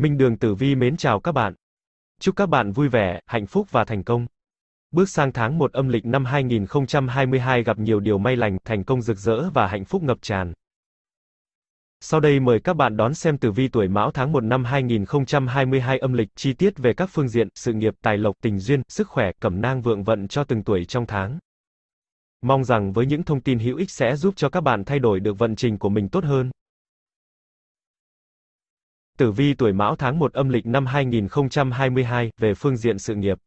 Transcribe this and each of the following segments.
Minh Đường Tử Vi mến chào các bạn. Chúc các bạn vui vẻ, hạnh phúc và thành công. Bước sang tháng 1 âm lịch năm 2022 gặp nhiều điều may lành, thành công rực rỡ và hạnh phúc ngập tràn. Sau đây mời các bạn đón xem tử vi tuổi Mão tháng 1 năm 2022 âm lịch chi tiết về các phương diện sự nghiệp, tài lộc, tình duyên, sức khỏe, cẩm nang vượng vận cho từng tuổi trong tháng. Mong rằng với những thông tin hữu ích sẽ giúp cho các bạn thay đổi được vận trình của mình tốt hơn. Tử vi tuổi Mão tháng 1 âm lịch năm 2022, về phương diện sự nghiệp.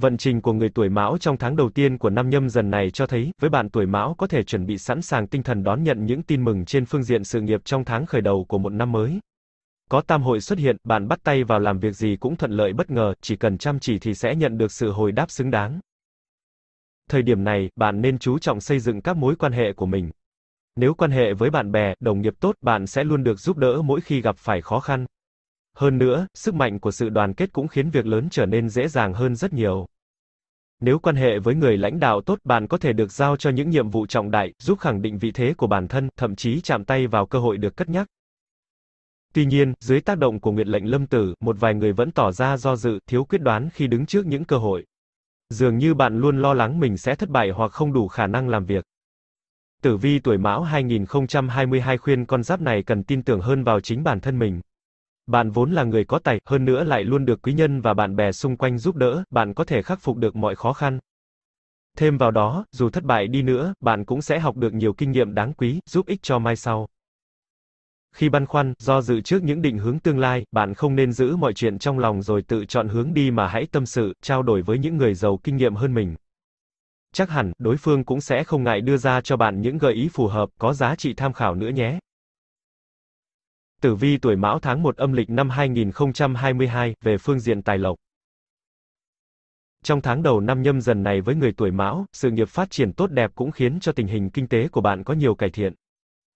Vận trình của người tuổi Mão trong tháng đầu tiên của năm nhâm dần này cho thấy, với bạn tuổi Mão có thể chuẩn bị sẵn sàng tinh thần đón nhận những tin mừng trên phương diện sự nghiệp trong tháng khởi đầu của một năm mới. Có tam hội xuất hiện, bạn bắt tay vào làm việc gì cũng thuận lợi bất ngờ, chỉ cần chăm chỉ thì sẽ nhận được sự hồi đáp xứng đáng. Thời điểm này, bạn nên chú trọng xây dựng các mối quan hệ của mình. Nếu quan hệ với bạn bè, đồng nghiệp tốt, bạn sẽ luôn được giúp đỡ mỗi khi gặp phải khó khăn. Hơn nữa, sức mạnh của sự đoàn kết cũng khiến việc lớn trở nên dễ dàng hơn rất nhiều. Nếu quan hệ với người lãnh đạo tốt, bạn có thể được giao cho những nhiệm vụ trọng đại, giúp khẳng định vị thế của bản thân, thậm chí chạm tay vào cơ hội được cất nhắc. Tuy nhiên, dưới tác động của nguyện lệnh lâm tử, một vài người vẫn tỏ ra do dự, thiếu quyết đoán khi đứng trước những cơ hội. Dường như bạn luôn lo lắng mình sẽ thất bại hoặc không đủ khả năng làm việc. Tử vi tuổi Mão 2022 khuyên con giáp này cần tin tưởng hơn vào chính bản thân mình. Bạn vốn là người có tài, hơn nữa lại luôn được quý nhân và bạn bè xung quanh giúp đỡ, bạn có thể khắc phục được mọi khó khăn. Thêm vào đó, dù thất bại đi nữa, bạn cũng sẽ học được nhiều kinh nghiệm đáng quý, giúp ích cho mai sau. Khi băn khoăn, do dự trước những định hướng tương lai, bạn không nên giữ mọi chuyện trong lòng rồi tự chọn hướng đi mà hãy tâm sự, trao đổi với những người giàu kinh nghiệm hơn mình chắc hẳn đối phương cũng sẽ không ngại đưa ra cho bạn những gợi ý phù hợp, có giá trị tham khảo nữa nhé. Tử vi tuổi Mão tháng 1 âm lịch năm 2022 về phương diện tài lộc. Trong tháng đầu năm nhâm dần này với người tuổi Mão, sự nghiệp phát triển tốt đẹp cũng khiến cho tình hình kinh tế của bạn có nhiều cải thiện.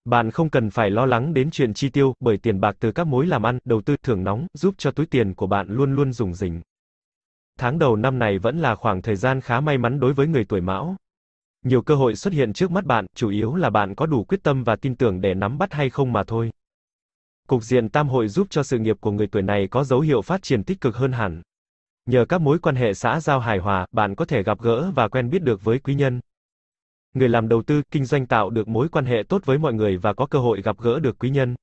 Bạn không cần phải lo lắng đến chuyện chi tiêu, bởi tiền bạc từ các mối làm ăn, đầu tư, thưởng nóng, giúp cho túi tiền của bạn luôn luôn rủng rỉnh. Tháng đầu năm này vẫn là khoảng thời gian khá may mắn đối với người tuổi Mão. Nhiều cơ hội xuất hiện trước mắt bạn, chủ yếu là bạn có đủ quyết tâm và tin tưởng để nắm bắt hay không mà thôi. Cục diện tam hội giúp cho sự nghiệp của người tuổi này có dấu hiệu phát triển tích cực hơn hẳn. Nhờ các mối quan hệ xã giao hài hòa, bạn có thể gặp gỡ và quen biết được với quý nhân. Người làm đầu tư, kinh doanh tạo được mối quan hệ tốt với mọi người và có cơ hội gặp gỡ được quý nhân.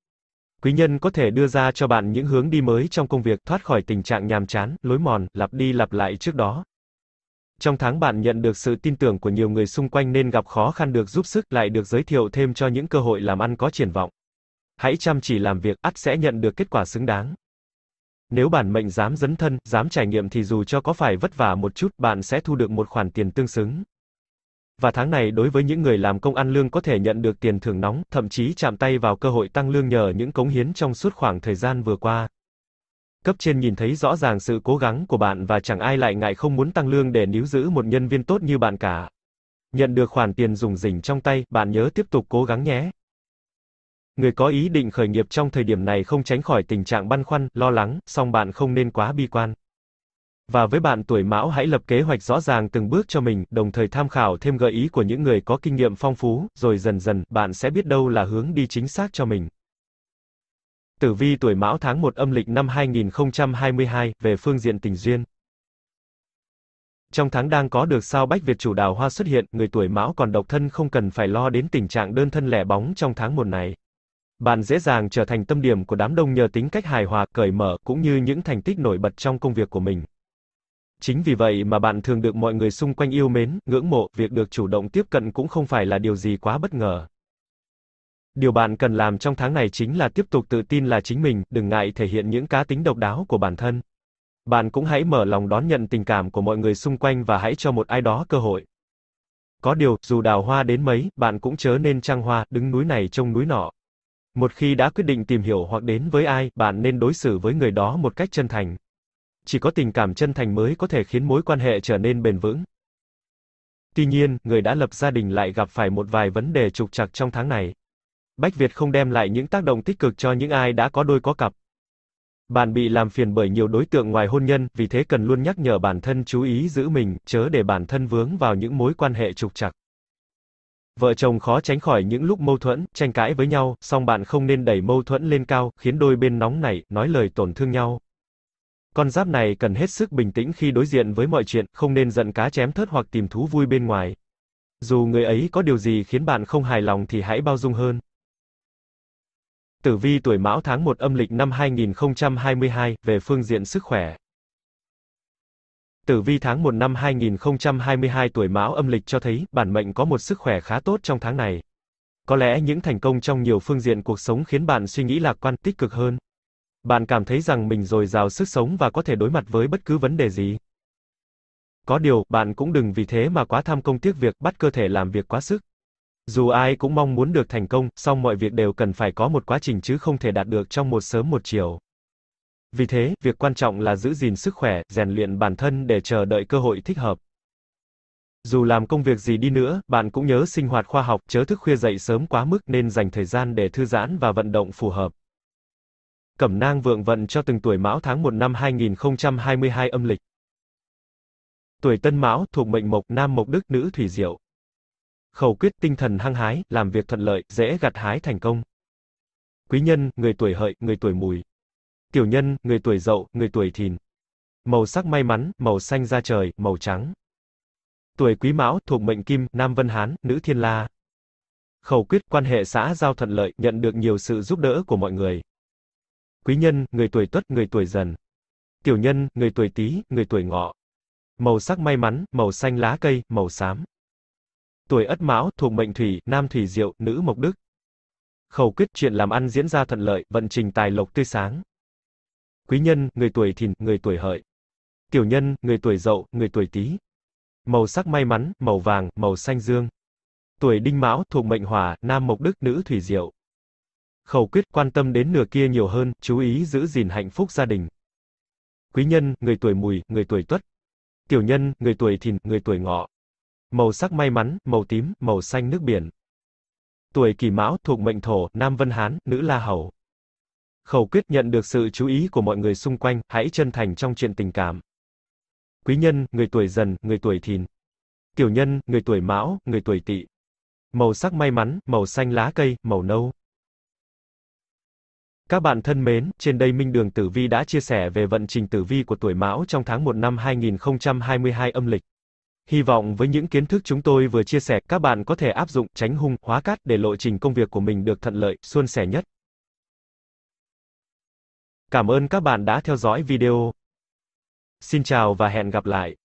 Quý nhân có thể đưa ra cho bạn những hướng đi mới trong công việc, thoát khỏi tình trạng nhàm chán, lối mòn, lặp đi lặp lại trước đó. Trong tháng bạn nhận được sự tin tưởng của nhiều người xung quanh nên gặp khó khăn được giúp sức, lại được giới thiệu thêm cho những cơ hội làm ăn có triển vọng. Hãy chăm chỉ làm việc, ắt sẽ nhận được kết quả xứng đáng. Nếu bản mệnh dám dấn thân, dám trải nghiệm thì dù cho có phải vất vả một chút, bạn sẽ thu được một khoản tiền tương xứng và tháng này đối với những người làm công ăn lương có thể nhận được tiền thưởng nóng, thậm chí chạm tay vào cơ hội tăng lương nhờ những cống hiến trong suốt khoảng thời gian vừa qua. Cấp trên nhìn thấy rõ ràng sự cố gắng của bạn và chẳng ai lại ngại không muốn tăng lương để níu giữ một nhân viên tốt như bạn cả. Nhận được khoản tiền dùng rỉnh trong tay, bạn nhớ tiếp tục cố gắng nhé. Người có ý định khởi nghiệp trong thời điểm này không tránh khỏi tình trạng băn khoăn, lo lắng, song bạn không nên quá bi quan. Và với bạn tuổi Mão hãy lập kế hoạch rõ ràng từng bước cho mình, đồng thời tham khảo thêm gợi ý của những người có kinh nghiệm phong phú, rồi dần dần bạn sẽ biết đâu là hướng đi chính xác cho mình. Tử vi tuổi Mão tháng 1 âm lịch năm 2022 về phương diện tình duyên. Trong tháng đang có được sao Bách Việt chủ đào hoa xuất hiện, người tuổi Mão còn độc thân không cần phải lo đến tình trạng đơn thân lẻ bóng trong tháng 1 này. Bạn dễ dàng trở thành tâm điểm của đám đông nhờ tính cách hài hòa, cởi mở cũng như những thành tích nổi bật trong công việc của mình. Chính vì vậy mà bạn thường được mọi người xung quanh yêu mến, ngưỡng mộ, việc được chủ động tiếp cận cũng không phải là điều gì quá bất ngờ. Điều bạn cần làm trong tháng này chính là tiếp tục tự tin là chính mình, đừng ngại thể hiện những cá tính độc đáo của bản thân. Bạn cũng hãy mở lòng đón nhận tình cảm của mọi người xung quanh và hãy cho một ai đó cơ hội. Có điều, dù đào hoa đến mấy, bạn cũng chớ nên trăng hoa, đứng núi này trông núi nọ. Một khi đã quyết định tìm hiểu hoặc đến với ai, bạn nên đối xử với người đó một cách chân thành chỉ có tình cảm chân thành mới có thể khiến mối quan hệ trở nên bền vững. Tuy nhiên, người đã lập gia đình lại gặp phải một vài vấn đề trục trặc trong tháng này. Bách Việt không đem lại những tác động tích cực cho những ai đã có đôi có cặp. Bạn bị làm phiền bởi nhiều đối tượng ngoài hôn nhân, vì thế cần luôn nhắc nhở bản thân chú ý giữ mình, chớ để bản thân vướng vào những mối quan hệ trục trặc. Vợ chồng khó tránh khỏi những lúc mâu thuẫn, tranh cãi với nhau, song bạn không nên đẩy mâu thuẫn lên cao, khiến đôi bên nóng nảy, nói lời tổn thương nhau. Con giáp này cần hết sức bình tĩnh khi đối diện với mọi chuyện, không nên giận cá chém thớt hoặc tìm thú vui bên ngoài. Dù người ấy có điều gì khiến bạn không hài lòng thì hãy bao dung hơn. Tử vi tuổi Mão tháng 1 âm lịch năm 2022, về phương diện sức khỏe. Tử vi tháng 1 năm 2022 tuổi Mão âm lịch cho thấy, bản mệnh có một sức khỏe khá tốt trong tháng này. Có lẽ những thành công trong nhiều phương diện cuộc sống khiến bạn suy nghĩ lạc quan, tích cực hơn. Bạn cảm thấy rằng mình dồi dào sức sống và có thể đối mặt với bất cứ vấn đề gì. Có điều, bạn cũng đừng vì thế mà quá tham công tiếc việc, bắt cơ thể làm việc quá sức. Dù ai cũng mong muốn được thành công, song mọi việc đều cần phải có một quá trình chứ không thể đạt được trong một sớm một chiều. Vì thế, việc quan trọng là giữ gìn sức khỏe, rèn luyện bản thân để chờ đợi cơ hội thích hợp. Dù làm công việc gì đi nữa, bạn cũng nhớ sinh hoạt khoa học, chớ thức khuya dậy sớm quá mức nên dành thời gian để thư giãn và vận động phù hợp. Cẩm nang vượng vận cho từng tuổi mão tháng 1 năm 2022 âm lịch. Tuổi tân mão thuộc mệnh mộc nam mộc đức nữ thủy diệu. Khẩu quyết tinh thần hăng hái, làm việc thuận lợi, dễ gặt hái thành công. Quý nhân, người tuổi hợi, người tuổi mùi. Tiểu nhân, người tuổi dậu, người tuổi thìn. Màu sắc may mắn, màu xanh da trời, màu trắng. Tuổi quý mão thuộc mệnh kim, nam vân hán, nữ thiên la. Khẩu quyết quan hệ xã giao thuận lợi, nhận được nhiều sự giúp đỡ của mọi người. Quý nhân, người tuổi Tuất, người tuổi Dần. Tiểu nhân, người tuổi Tý, người tuổi Ngọ. Màu sắc may mắn, màu xanh lá cây, màu xám. Tuổi Ất Mão thuộc mệnh thủy, nam thủy diệu, nữ mộc đức. Khẩu quyết chuyện làm ăn diễn ra thuận lợi, vận trình tài lộc tươi sáng. Quý nhân, người tuổi Thìn, người tuổi Hợi. Tiểu nhân, người tuổi Dậu, người tuổi Tý. Màu sắc may mắn, màu vàng, màu xanh dương. Tuổi Đinh Mão thuộc mệnh hỏa, nam mộc đức, nữ thủy diệu khẩu quyết quan tâm đến nửa kia nhiều hơn, chú ý giữ gìn hạnh phúc gia đình. Quý nhân, người tuổi mùi, người tuổi tuất. Tiểu nhân, người tuổi thìn, người tuổi ngọ. Màu sắc may mắn, màu tím, màu xanh nước biển. Tuổi kỷ mão thuộc mệnh thổ, nam vân hán, nữ la hầu. Khẩu quyết nhận được sự chú ý của mọi người xung quanh, hãy chân thành trong chuyện tình cảm. Quý nhân, người tuổi dần, người tuổi thìn. Tiểu nhân, người tuổi mão, người tuổi tỵ. Màu sắc may mắn, màu xanh lá cây, màu nâu. Các bạn thân mến, trên đây Minh Đường Tử Vi đã chia sẻ về vận trình tử vi của tuổi Mão trong tháng 1 năm 2022 âm lịch. Hy vọng với những kiến thức chúng tôi vừa chia sẻ, các bạn có thể áp dụng tránh hung, hóa cát để lộ trình công việc của mình được thuận lợi, suôn sẻ nhất. Cảm ơn các bạn đã theo dõi video. Xin chào và hẹn gặp lại.